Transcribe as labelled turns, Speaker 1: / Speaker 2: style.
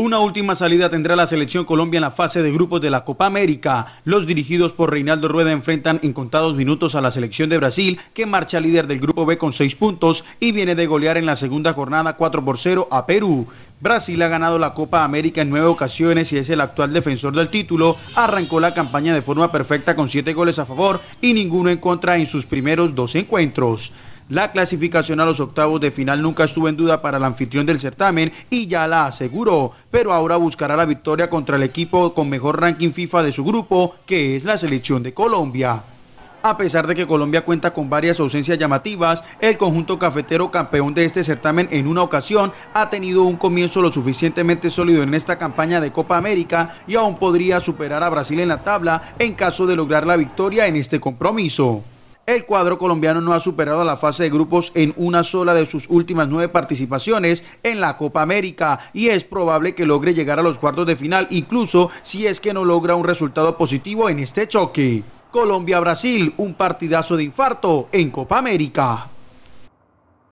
Speaker 1: Una última salida tendrá la selección Colombia en la fase de grupos de la Copa América. Los dirigidos por Reinaldo Rueda enfrentan en contados minutos a la selección de Brasil, que marcha líder del grupo B con seis puntos y viene de golear en la segunda jornada 4 por 0 a Perú. Brasil ha ganado la Copa América en nueve ocasiones y es el actual defensor del título. Arrancó la campaña de forma perfecta con siete goles a favor y ninguno en contra en sus primeros dos encuentros. La clasificación a los octavos de final nunca estuvo en duda para el anfitrión del certamen y ya la aseguró, pero ahora buscará la victoria contra el equipo con mejor ranking FIFA de su grupo, que es la selección de Colombia. A pesar de que Colombia cuenta con varias ausencias llamativas, el conjunto cafetero campeón de este certamen en una ocasión ha tenido un comienzo lo suficientemente sólido en esta campaña de Copa América y aún podría superar a Brasil en la tabla en caso de lograr la victoria en este compromiso. El cuadro colombiano no ha superado la fase de grupos en una sola de sus últimas nueve participaciones en la Copa América y es probable que logre llegar a los cuartos de final, incluso si es que no logra un resultado positivo en este choque. Colombia-Brasil, un partidazo de infarto en Copa América.